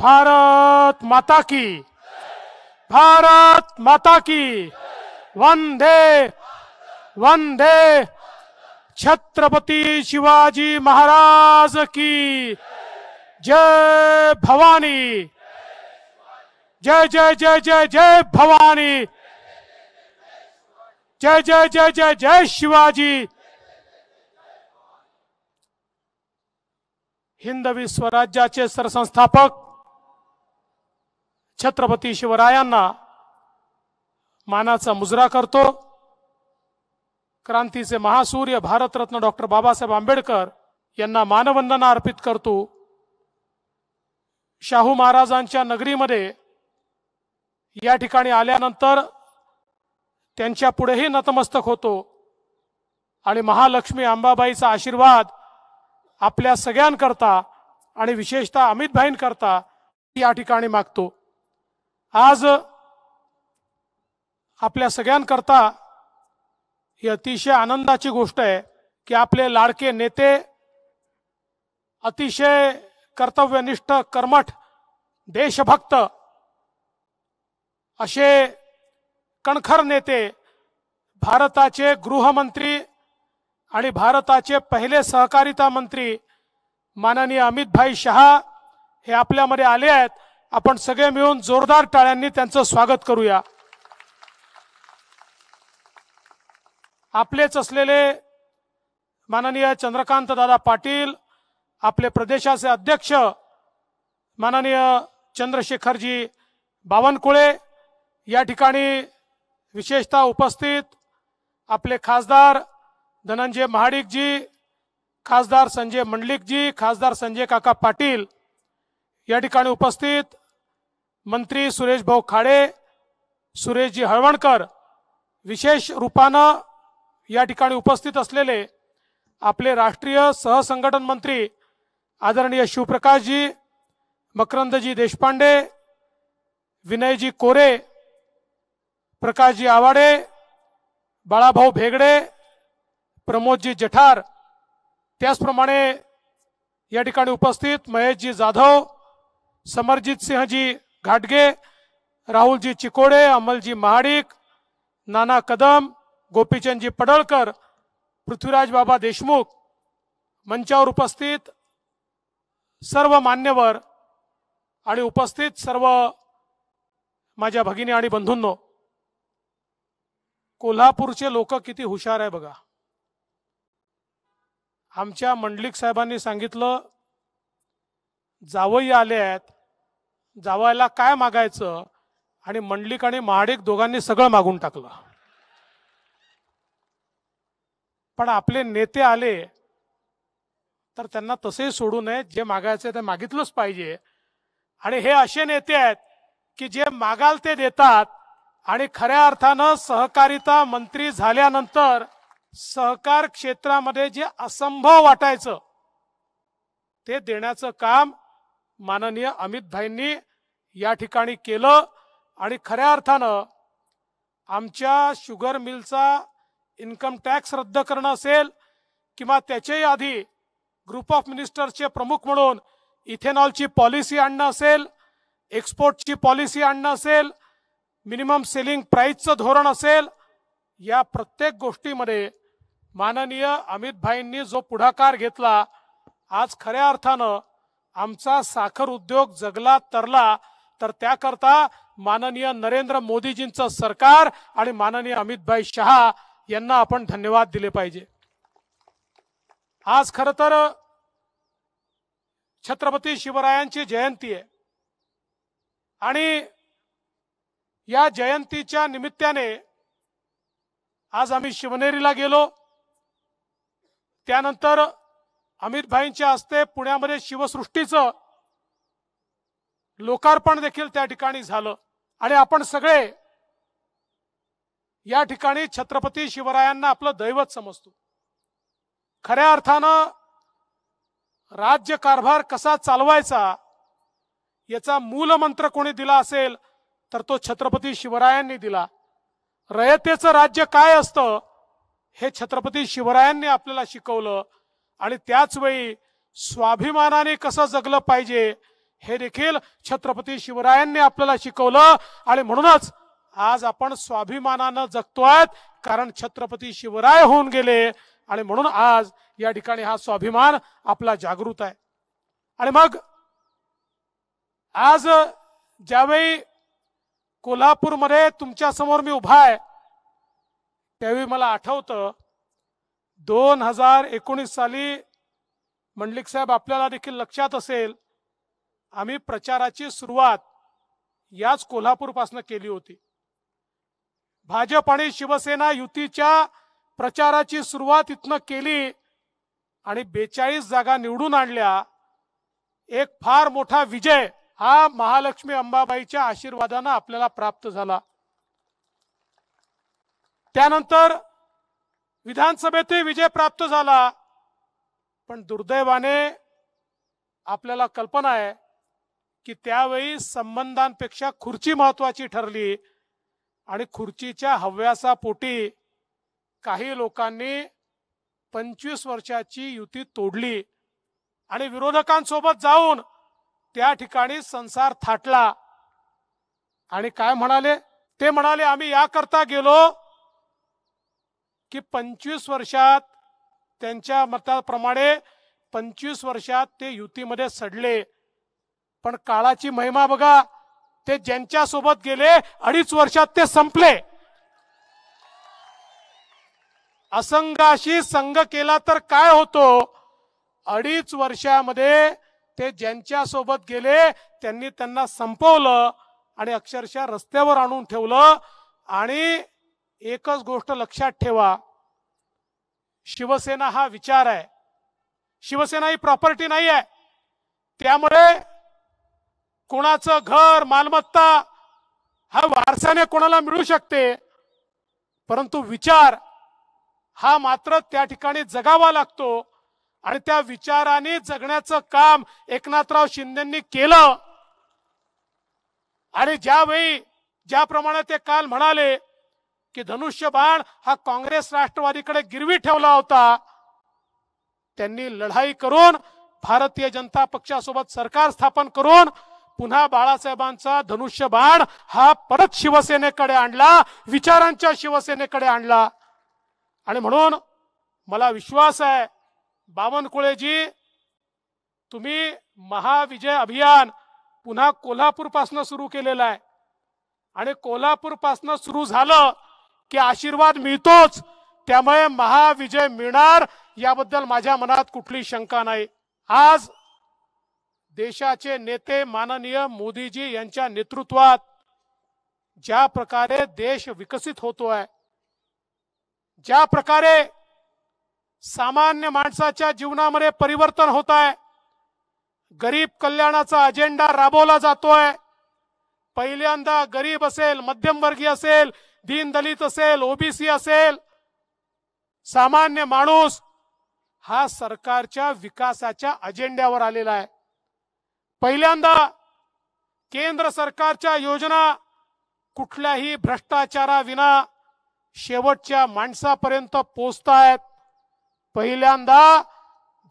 भारत माता की भारत माता की वंदे वंदे छत्रपति शिवाजी महाराज की जय भवानी जय जय जय जय जय भवानी जय जय जय जय जय शिवाजी हिंदवी स्वराज्या सरसंस्थापक छत्रपती शिवरायांना मानाचा मुजरा करतो क्रांतीचे महासूर्य भारतरत्न डॉक्टर बाबासाहेब आंबेडकर यांना मानवंदना अर्पित करतो शाहू महाराजांच्या नगरीमध्ये या ठिकाणी आल्यानंतर त्यांच्या पुढेही नतमस्तक होतो आणि महालक्ष्मी अंबाबाईचा आशीर्वाद आपल्या सगळ्यांकरता आणि विशेषतः अमित भाईंकरता या ठिकाणी मागतो आज आपल्या सगळ्यांकरता ही अतिशय आनंदाची गोष्ट आहे की आपले लाडके नेते अतिशय कर्तव्यनिष्ठ कर्मठ देशभक्त असे कणखर नेते भारताचे गृहमंत्री आणि भारताचे पहिले सहकारिता मंत्री माननीय अमित भाई शहा हे आपल्यामध्ये आले आहेत आपण सगळे मिळून जोरदार टाळ्यांनी त्यांचं स्वागत करूया आपलेच असलेले माननीय चंद्रकांत दादा पाटील आपले प्रदेशाचे अध्यक्ष माननीय चंद्रशेखरजी बावनकुळे या ठिकाणी विशेषतः उपस्थित आपले खासदार धनंजय महाडिकजी खासदार संजय मंडलिकजी खासदार संजय काका पाटील या ठिकाणी उपस्थित मंत्री सुरेश भाऊ खाडे सुरेशजी हळवणकर विशेष रूपानं या ठिकाणी उपस्थित असलेले आपले राष्ट्रीय सहसंघटन मंत्री आदरणीय शिवप्रकाशजी मकरंदजी देशपांडे विनयजी कोरे प्रकाशजी आवाडे बाळाभाऊ भेगडे प्रमोदजी जठार त्याचप्रमाणे या ठिकाणी उपस्थित महेशजी जाधव समरजीत सिंहजी घाटगे राहुलजी चिकोडे अमलजी महाडिक नाना कदम गोपीचंदजी पडळकर पृथ्वीराज बाबा देशमुख मंचावर उपस्थित सर्व मान्यवर आणि उपस्थित सर्व माझ्या भगिनी आणि बंधूंनो कोल्हापूरचे लोक किती हुशार आहे बघा आमच्या मंडलिक साहेबांनी सांगितलं जावई आले आहेत जावायला काय मागायचं आणि मंडलिक आणि महाडिक दोघांनी सगळं मागून टाकलं पण आपले नेते आले तर त्यांना तसेही सोडू नये जे मागायचे ते मागितलंच पाहिजे आणि हे असे नेते आहेत की जे मागाल ते देतात आणि खऱ्या अर्थानं सहकारिता मंत्री झाल्यानंतर सहकार क्षेत्रामध्ये जे असंभव वाटायचं ते देण्याचं काम माननीय अमितभाईंनी या ठिकाणी केलं आणि खऱ्या अर्थानं आमच्या शुगर मिलचा इन्कम टॅक्स रद्द करणं असेल किंवा त्याच्याही आधी ग्रुप ऑफ मिनिस्टर्सचे प्रमुख म्हणून इथेनॉलची पॉलिसी आणणं असेल एक्सपोर्टची पॉलिसी आणणं असेल मिनिमम सेलिंग प्राईजचं धोरण असेल या प्रत्येक गोष्टीमध्ये माननीय अमितभाईंनी जो पुढाकार घेतला आज खऱ्या अर्थानं आमचा साखर उद्योग जगला तरला तर त्याकरता माननीय नरेंद्र मोदीजींचं सरकार आणि माननीय अमितभाई शहा यांना आपण धन्यवाद दिले पाहिजे आज खर तर छत्रपती शिवरायांची जयंती आहे आणि या जयंतीच्या निमित्ताने आज आम्ही शिवनेरीला गेलो त्यानंतर अमित भाईंच्या हस्ते पुण्यामध्ये शिवसृष्टीचं लोकार्पण देखील त्या ठिकाणी झालं आणि आपण सगळे या ठिकाणी छत्रपती शिवरायांना आपलं दैवत समजतो खऱ्या अर्थानं राज्यकारभार कसा चालवायचा याचा मूलमंत्र कोणी दिला असेल तर तो छत्रपती शिवरायांनी दिला रयतेचं राज्य काय असतं हे छत्रपती शिवरायांनी आपल्याला शिकवलं आणि त्याचवेळी स्वाभिमानाने कसं जगलं पाहिजे हे देखील छत्रपती शिवरायांनी आपल्याला शिकवलं आणि म्हणूनच आज आपण स्वाभिमानानं जगतोय कारण छत्रपती शिवराय होऊन गेले आणि म्हणून आज या ठिकाणी हा स्वाभिमान आपला जागृत आहे आणि मग आज ज्यावेळी कोल्हापूरमध्ये तुमच्या समोर मी उभा आहे त्यावेळी मला आठवतं दोन हजार एकोणीस साली मंडलिक साहेब आपल्याला देखील लक्षात असेल आम्ही प्रचाराची सुरुवात याच कोल्हापूरपासून केली होती भाजप आणि शिवसेना युतीच्या प्रचाराची सुरुवात इथनं केली आणि बेचाळीस जागा निवडून आणल्या एक फार मोठा विजय हा महालक्ष्मी अंबाबाईच्या आशीर्वादानं आपल्याला प्राप्त झाला त्यानंतर विधानसभेतही विजय प्राप्त झाला पण दुर्दैवाने आपल्याला कल्पना आहे की त्यावेळी संबंधांपेक्षा खुर्ची महत्वाची ठरली आणि खुर्चीच्या हव्यासापोटी काही लोकांनी पंचवीस वर्षाची युती तोडली आणि विरोधकांसोबत जाऊन त्या ठिकाणी संसार थाटला आणि काय म्हणाले ते म्हणाले आम्ही याकरता गेलो की पंचवीस वर्षात त्यांच्या मताप्रमाणे पंचवीस वर्षात ते युतीमध्ये सडले पण काळाची महिमा बघा ते ज्यांच्या सोबत गेले अडीच वर्षात ते संपले असंघाशी संघ केला तर काय होतो अडीच वर्षामध्ये ते ज्यांच्या सोबत गेले त्यांनी त्यांना संपवलं आणि अक्षरशः रस्त्यावर आणून ठेवलं आणि एकच गोष्ट लक्षात ठेवा शिवसेना हा विचार आहे शिवसेना ही प्रॉपर्टी नाही आहे त्यामुळे कोणाचं घर मालमत्ता हा वारसाने कोणाला मिळू शकते परंतु विचार हा मात्र त्या ठिकाणी जगावा लागतो आणि त्या विचाराने जगण्याचं काम एकनाथराव शिंदेंनी केलं आणि ज्यावेळी ज्याप्रमाणे ते काल म्हणाले की धनुष्यबाण हा काँग्रेस राष्ट्रवादीकडे गिरवी ठेवला होता त्यांनी लढाई करून भारतीय जनता पक्षासोबत सरकार स्थापन करून पुन्हा बाळासाहेबांचा धनुष्यबाण हा परत शिवसेनेकडे आणला विचारांच्या शिवसेनेकडे आणला आणि म्हणून मला विश्वास आहे बावनकुळेजी तुम्ही महाविजय अभियान पुन्हा कोल्हापूरपासनं सुरू केलेला आहे आणि कोल्हापूरपासनं सुरू झालं की आशीर्वाद मिळतोच त्यामुळे महाविजय मिळणार याबद्दल माझ्या मनात कुठली शंका नाही आज देशाचे नेते माननीय मोदीजी यांच्या नेतृत्वात ज्या प्रकारे देश विकसित होतोय ज्या प्रकारे सामान्य माणसाच्या जीवनामध्ये परिवर्तन होत आहे गरीब कल्याणाचा अजेंडा राबवला जातोय पहिल्यांदा गरीब असेल मध्यमवर्गीय असेल दीनदलित असेल ओबीसी असेल सामान्य माणूस हा सरकारच्या विकासाच्या अजेंड्यावर आलेला आहे पहिल्यांदा केंद्र सरकारच्या योजना कुठल्याही भ्रष्टाचाराविना शेवटच्या माणसापर्यंत पोचतायत पहिल्यांदा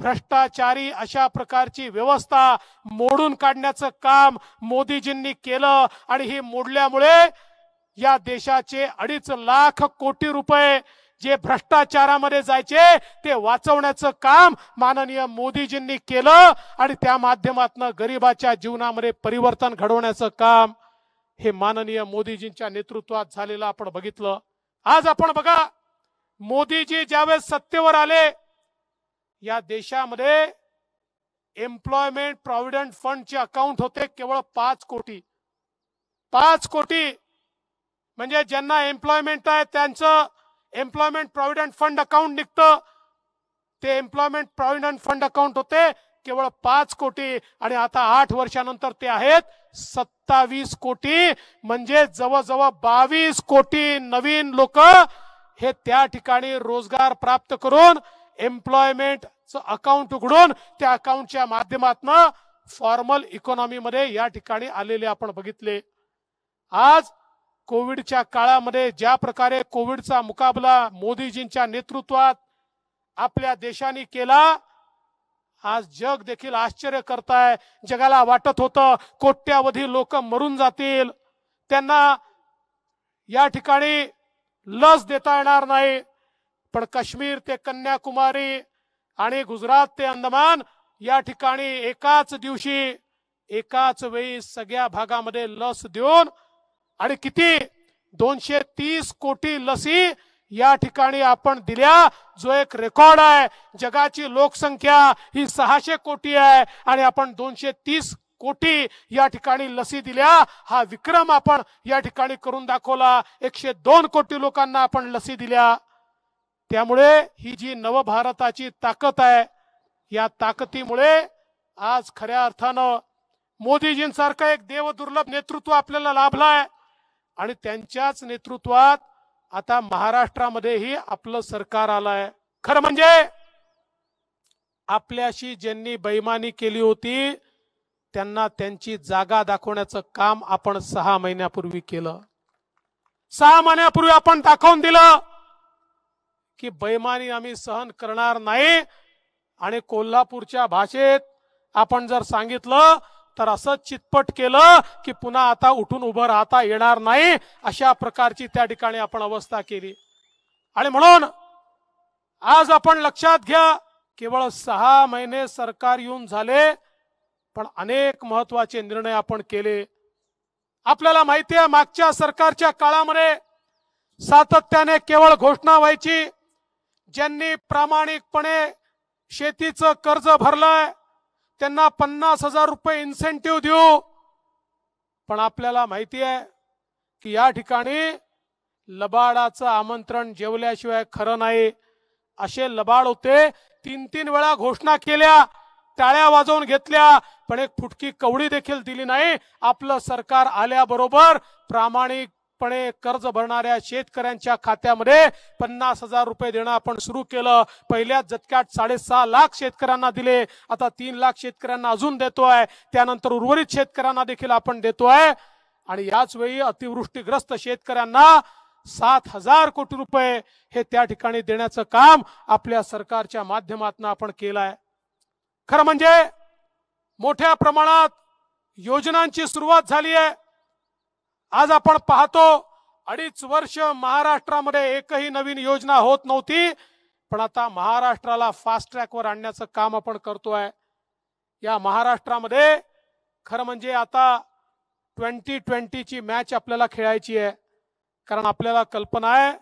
भ्रष्टाचारी अशा प्रकारची व्यवस्था मोडून काढण्याचं काम मोदीजींनी केलं आणि हे मोडल्यामुळे या देशाचे अडीच लाख कोटी रुपये जे भ्रष्टाचारामध्ये जायचे ते वाचवण्याचं काम माननीय मोदीजींनी केलं आणि त्या माध्यमातून गरिबाच्या जीवनामध्ये परिवर्तन घडवण्याचं काम हे माननीय मोदीजींच्या नेतृत्वात झालेलं आपण बघितलं आज आपण बघा मोदीजी ज्यावेळेस सत्तेवर आले या देशामध्ये एम्प्लॉयमेंट प्रॉव्हिडंट फंडचे अकाउंट होते केवळ पाच कोटी पाच कोटी म्हणजे ज्यांना एम्प्लॉयमेंट आहे त्यांचं एम्प्लॉयमेंट प्रॉव्हिडंट फंड अकाउंट निघतं ते एम्प्लॉयमेंट प्रॉव्हिडंट फंड अकाउंट होते केवळ पाच कोटी आणि आता आठ वर्षानंतर ते आहेत सत्तावीस कोटी म्हणजे जवळजवळ बावीस कोटी नवीन लोक हे त्या ठिकाणी रोजगार प्राप्त करून एम्प्लॉयमेंट अकाउंट उघडून त्या अकाउंटच्या माध्यमातून फॉर्मल इकॉनॉमी मध्ये या ठिकाणी आलेले आपण बघितले आज कोविडच्या काळामध्ये ज्या प्रकारे कोविडचा मुकाबला मोदीजींच्या नेतृत्वात आपल्या देशाने केला आज जग देखील आश्चर्य करताय जगाला वाटत होतं कोट्यावधी लोक मरून जातील त्यांना या ठिकाणी लस देता येणार नाही पण काश्मीर ते कन्याकुमारी आणि गुजरात ते अंदमान या ठिकाणी एकाच दिवशी एकाच वेळी सगळ्या भागामध्ये लस देऊन आणि किती दोनशे तीस कोटी लसी या ठिकाणी आपण दिल्या जो एक रेकॉर्ड आहे जगाची लोकसंख्या ही सहाशे कोटी आहे आणि आपण दोनशे तीस कोटी या ठिकाणी लसी दिल्या हा विक्रम आपण या ठिकाणी करून दाखवला एकशे दोन कोटी लोकांना आपण लसी दिल्या त्यामुळे ही जी नवभारताची ताकद आहे या ताकदीमुळे आज खऱ्या अर्थानं मोदीजींसारखं एक देवदुर्लभ नेतृत्व आपल्याला लाभलं आहे आणि त्यांच्याच नेतृत्वात आता महाराष्ट्रामध्येही आपलं सरकार आलं आहे खरं म्हणजे आपल्याशी ज्यांनी बैमानी केली होती त्यांना त्यांची जागा दाखवण्याचं काम आपण सहा महिन्यापूर्वी केलं सहा महिन्यापूर्वी आपण दाखवून दिलं की बैमानी आम्ही सहन करणार नाही आणि कोल्हापूरच्या भाषेत आपण जर सांगितलं तर असं चितपट केलं की पुन्हा आता उठून उभं राहता येणार नाही अशा प्रकारची त्या ठिकाणी आपण अवस्था केली आणि म्हणून आज आपण लक्षात घ्या केवळ सहा महिने सरकार येऊन झाले पण अनेक महत्वाचे निर्णय आपण केले आपल्याला माहिती आहे मागच्या सरकारच्या काळामध्ये सातत्याने केवळ घोषणा व्हायची ज्यांनी प्रामाणिकपणे शेतीचं कर्ज भरलंय त्यांना पन्नास हजार रुपये इन्सेंटिव्ह देऊ पण आपल्याला माहिती आहे की या ठिकाणी लबाडाचं आमंत्रण जेवल्याशिवाय खरं नाही असे लबाड होते तीन तीन वेळा घोषणा केल्या टाळ्या वाजवून घेतल्या पण एक फुटकी कवडी देखील दिली नाही आपलं सरकार आल्याबरोबर प्रामाणिक पणे कर्ज भरणाऱ्या शेतकऱ्यांच्या खात्यामध्ये पन्नास हजार रुपये देणं आपण सुरू केलं पहिल्या जतक्यात साडेसहा लाख शेतकऱ्यांना दिले आता तीन लाख शेतकऱ्यांना अजून देतोय त्यानंतर उर्वरित शेतकऱ्यांना देखील आपण देतोय आणि याच वेळी अतिवृष्टीग्रस्त शेतकऱ्यांना सात हजार कोटी रुपये हे त्या ठिकाणी देण्याचं काम आपल्या सरकारच्या माध्यमातून आपण केलं आहे खरं म्हणजे मोठ्या प्रमाणात योजनांची सुरुवात झाली आहे आज आपण पाहतो अडीच वर्ष महाराष्ट्रामध्ये एकही नवीन योजना होत नव्हती पण आता महाराष्ट्राला फास्ट ट्रॅकवर आणण्याचं काम आपण करतोय या महाराष्ट्रामध्ये खरं म्हणजे आता ट्वेंटी ट्वेंटीची मॅच आपल्याला खेळायची आहे कारण आपल्याला कल्पना आहे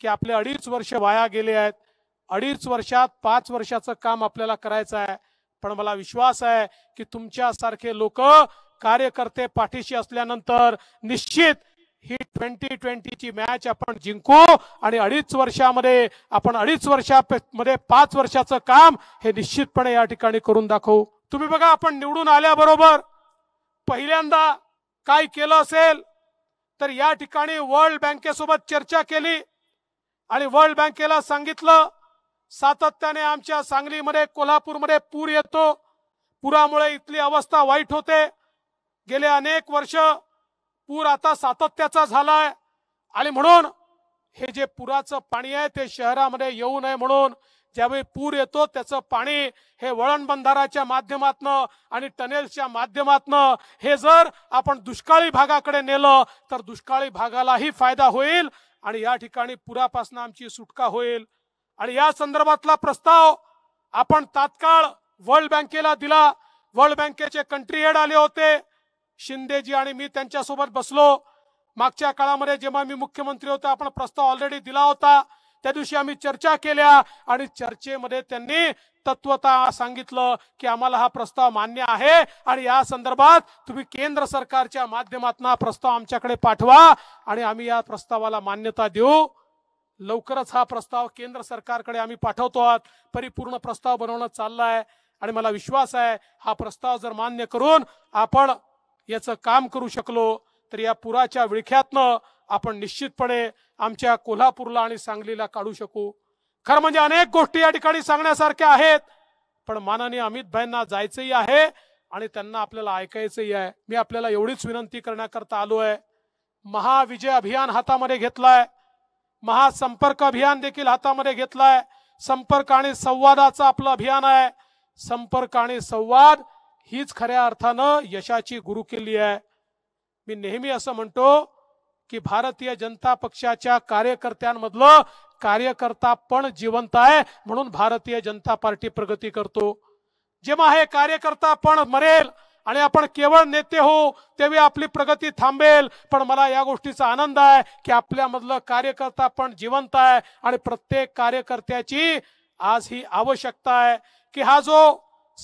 की आपले अडीच वर्ष वाया गेले आहेत अडीच वर्षात पाच वर्षाचं काम आपल्याला करायचं आहे पण मला विश्वास आहे की तुमच्यासारखे लोक कार्यकर्ते पाठीशी असल्यानंतर निश्चित ही ट्वेंटी ट्वेंटीची मॅच आपण जिंकू आणि अडीच वर्षामध्ये आपण अडीच वर्षामध्ये पाच वर्षाचं काम हे निश्चितपणे या ठिकाणी करून दाखवू तुम्ही बघा आपण निवडून आल्याबरोबर पहिल्यांदा काय केलं असेल तर या ठिकाणी वर्ल्ड बँकेसोबत चर्चा केली आणि वर्ल्ड बँकेला सांगितलं सातत्याने आमच्या सांगलीमध्ये कोल्हापूरमध्ये पूर येतो पुरामुळे इथली अवस्था वाईट होते गेले अनेक वर्ष पूर आता सातत्याचा झालाय आणि म्हणून हे जे पुराचं पाणी आहे ते शहरामध्ये येऊ नये म्हणून ज्यावेळी पूर येतो त्याचं पाणी हे वळण बंधाराच्या माध्यमातनं आणि टनेल्सच्या माध्यमातनं हे जर आपण दुष्काळी भागाकडे नेलं तर दुष्काळी भागालाही फायदा होईल आणि या ठिकाणी पुरापासून आमची सुटका होईल आणि या संदर्भातला प्रस्ताव आपण तात्काळ वर्ल्ड बँकेला दिला वर्ल्ड बँकेचे कंट्री हेड आले होते शिंदेजी आणि मी त्यांच्यासोबत बसलो मागच्या काळामध्ये जेव्हा मी मुख्यमंत्री होतो आपण प्रस्ताव ऑलरेडी दिला होता त्या दिवशी आम्ही चर्चा केल्या आणि चर्चेमध्ये त्यांनी तत्वता सांगितलं की आम्हाला हा प्रस्ताव मान्य आहे आणि या संदर्भात तुम्ही केंद्र सरकारच्या माध्यमातून हा प्रस्ताव आमच्याकडे पाठवा आणि आम्ही या प्रस्तावाला मान्यता देऊ लवकरच हा प्रस्ताव केंद्र सरकारकडे आम्ही पाठवतो आहोत परिपूर्ण प्रस्ताव बनवणं चाललाय आणि मला विश्वास आहे हा प्रस्ताव जर मान्य करून आपण याचं काम करू शकलो तर या पुराच्या विळख्यातनं आपण निश्चितपणे आमच्या कोल्हापूरला आणि सांगलीला काढू शकू खरं म्हणजे अनेक गोष्टी या ठिकाणी सांगण्यासारख्या आहेत पण माननीय अमित भाईंना जायचंही आहे आणि त्यांना आपल्याला ऐकायचंही आहे मी आपल्याला एवढीच विनंती करण्याकरता आलो आहे महाविजय अभियान हातामध्ये घेतलाय महासंपर्क अभियान देखील हातामध्ये घेतलाय संपर्क आणि संवादाचं आपलं अभियान आहे संपर्क आणि संवाद हीच खऱ्या अर्थानं यशाची गुरुकिल्ली आहे मी नेहमी असं म्हणतो की भारतीय जनता पक्षाच्या कार्यकर्त्यांमधलं कार्यकर्ता पण जिवंत आहे म्हणून भारतीय जनता पार्टी प्रगती करतो जेव्हा हे कार्यकर्ता पण मरेल आणि आपण केवळ नेते हो तेव्हा आपली प्रगती थांबेल पण मला या गोष्टीचा आनंद आहे की आपल्यामधलं कार्यकर्ता पण जिवंत आहे आणि प्रत्येक कार्यकर्त्याची आज ही आवश्यकता आहे की हा जो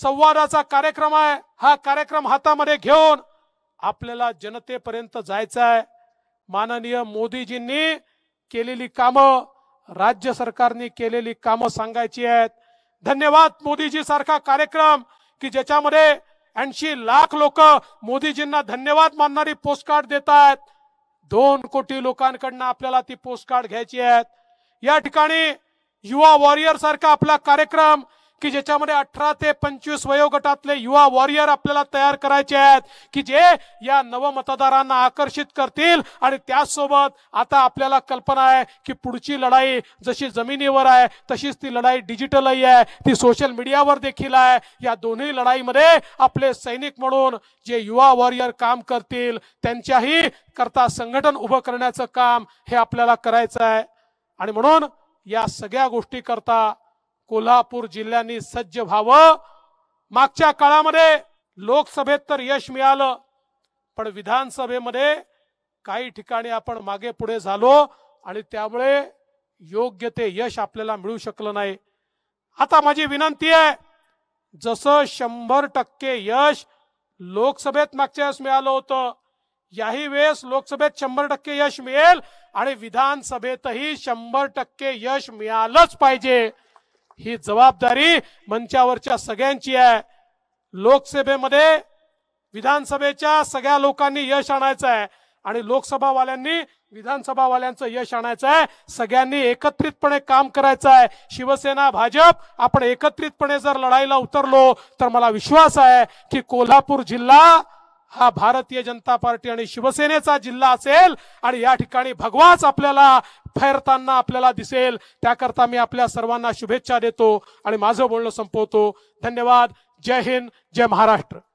संवादाचा कार्यक्रम आहे हा कार्यक्रम हातामध्ये घेऊन आपल्याला जनतेपर्यंत जायचं आहे माननीय मोदीजींनी केलेली कामं राज्य सरकारने केलेली कामं सांगायची आहेत धन्यवाद मोदीजी सारखा कार्यक्रम की ज्याच्यामध्ये ऐंशी लाख लोक मोदीजींना धन्यवाद मानणारी पोस्टकार्ड देत आहेत दोन कोटी लोकांकडनं आपल्याला ती पोस्टकार्ड घ्यायची आहेत या ठिकाणी युवा वॉरियर सारखा आपला कार्यक्रम की ज्याच्यामध्ये अठरा ते पंचवीस वयोगटातले युवा वॉरियर आपल्याला तयार करायचे आहेत की जे या नवमतदारांना आकर्षित करतील आणि त्याचसोबत आता आपल्याला कल्पना आहे की पुढची लढाई जशी जमिनीवर आहे तशीच ती लढाई डिजिटलही आहे ती सोशल मीडियावर देखील आहे या दोन्ही लढाईमध्ये आपले सैनिक म्हणून जे युवा वॉरियर काम करतील त्यांच्याही करता संघटन उभं करण्याचं काम हे आपल्याला करायचं आहे आणि म्हणून या सगळ्या गोष्टी करता कोल्हापूर जिल्ह्यांनी सज्ज व्हावं मागच्या काळामध्ये लोकसभेत तर यश मिळालं पण विधानसभेमध्ये काही ठिकाणी आपण मागे पुढे झालो आणि त्यामुळे योग्य ते यश आपल्याला मिळू शकलं नाही आता माझी विनंती आहे जसं शंभर टक्के यश लोकसभेत मागच्या वेळेस मिळालं होतं याही वेळेस लोकसभेत शंभर टक्के यश मिळेल आणि विधानसभेतही शंभर टक्के यश मिळालंच पाहिजे ही जबाबदारी मंचावरच्या सगळ्यांची आहे लोकसभेमध्ये विधानसभेच्या सगळ्या लोकांनी यश आणायचं आहे आणि लोकसभावाल्यांनी विधानसभावाल्यांचं यश आणायचं आहे सगळ्यांनी एकत्रितपणे काम करायचं आहे शिवसेना भाजप आपण एकत्रितपणे जर लढाईला उतरलो तर मला विश्वास आहे की कोल्हापूर जिल्हा हा भारतीय जनता पार्टी आणि शिवसेनेचा जिल्हा असेल आणि या ठिकाणी भगवाच आपल्याला फैरताना आपल्याला दिसेल त्याकरता मी आपल्या सर्वांना शुभेच्छा देतो आणि माझं बोलणं संपवतो धन्यवाद जय हिंद जय महाराष्ट्र